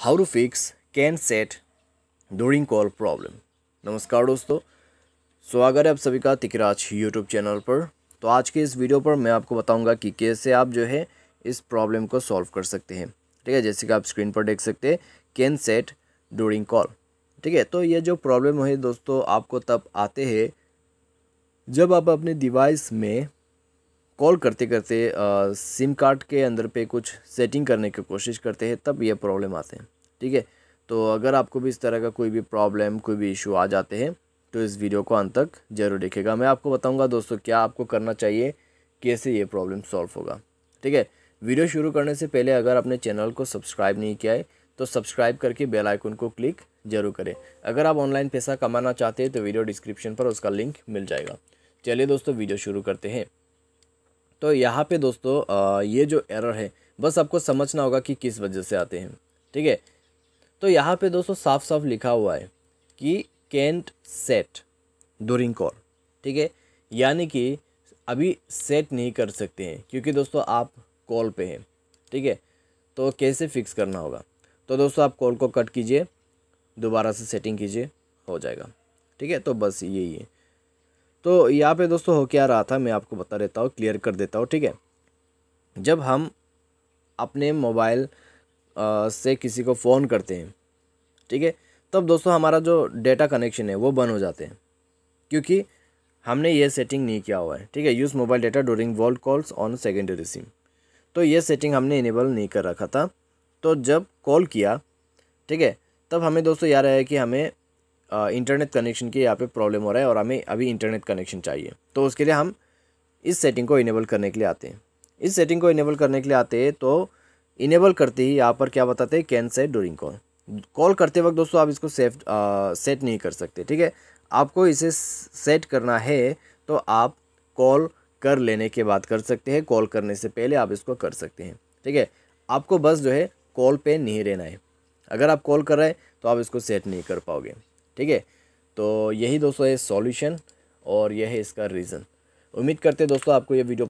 how to fix can set during call problem नमस्कार दोस्तों स्वागत है आप सभी का तिकराज यूट्यूब चैनल पर तो आज के इस वीडियो पर मैं आपको बताऊंगा कि कैसे आप जो है इस प्रॉब्लम को सॉल्व कर सकते हैं ठीक है जैसे कि आप स्क्रीन पर देख सकते हैं कैन सेट डूरिंग कॉल ठीक है तो ये जो प्रॉब्लम है दोस्तों आपको तब आते हैं जब आप अपने डिवाइस में कॉल करते करते सिम कार्ड के अंदर पे कुछ सेटिंग करने की कोशिश करते हैं तब ये प्रॉब्लम आते हैं ठीक है तो अगर आपको भी इस तरह का कोई भी प्रॉब्लम कोई भी इशू आ जाते हैं तो इस वीडियो को अंत तक जरूर देखेगा मैं आपको बताऊंगा दोस्तों क्या आपको करना चाहिए कैसे ये प्रॉब्लम सॉल्व होगा ठीक है वीडियो शुरू करने से पहले अगर आपने चैनल को सब्सक्राइब नहीं किया है तो सब्सक्राइब करके बेल आइकन को क्लिक जरूर करें अगर आप ऑनलाइन पैसा कमाना चाहते हैं तो वीडियो डिस्क्रिप्शन पर उसका लिंक मिल जाएगा चलिए दोस्तों वीडियो शुरू करते हैं तो यहाँ पे दोस्तों ये जो एरर है बस आपको समझना होगा कि किस वजह से आते हैं ठीक है तो यहाँ पे दोस्तों साफ साफ लिखा हुआ है कि कैंट सेट डूरिंग कॉल ठीक है यानी कि अभी सेट नहीं कर सकते हैं क्योंकि दोस्तों आप कॉल पे हैं ठीक है तो कैसे फिक्स करना होगा तो दोस्तों आप कॉल को कट कीजिए दोबारा से सेटिंग कीजिए हो जाएगा ठीक है तो बस यही है तो यहाँ पे दोस्तों हो क्या रहा था मैं आपको बता देता हूँ क्लियर कर देता हूँ ठीक है जब हम अपने मोबाइल से किसी को फ़ोन करते हैं ठीक है तब दोस्तों हमारा जो डेटा कनेक्शन है वो बंद हो जाते हैं क्योंकि हमने ये सेटिंग नहीं किया हुआ है ठीक है यूज़ मोबाइल डेटा डूरिंग वॉल्ड कॉल्स ऑन सेकेंडरी सिम तो ये सेटिंग हमने इनेबल नहीं कर रखा था तो जब कॉल किया ठीक है तब हमें दोस्तों याद आया कि हमें इंटरनेट कनेक्शन की यहाँ पे प्रॉब्लम हो रहा है और हमें अभी इंटरनेट कनेक्शन चाहिए तो उसके लिए हम इस सेटिंग को इनेबल करने के लिए आते हैं इस सेटिंग को इनेबल करने के लिए आते हैं तो इनेबल करते ही यहाँ पर क्या बताते हैं can set during call call करते वक्त दोस्तों आप इसको सेफ सेट नहीं कर सकते ठीक है आपको इसे सेट करना है तो आप कॉल कर लेने के बाद कर सकते हैं कॉल करने से पहले आप इसको कर सकते हैं ठीक है आपको बस जो है कॉल पे नहीं रहना है अगर आप कॉल कर रहे हैं तो आप इसको सेट नहीं कर पाओगे ठीक है तो यही दोस्तों है सॉल्यूशन और यह है इसका रीज़न उम्मीद करते हैं दोस्तों आपको यह वीडियो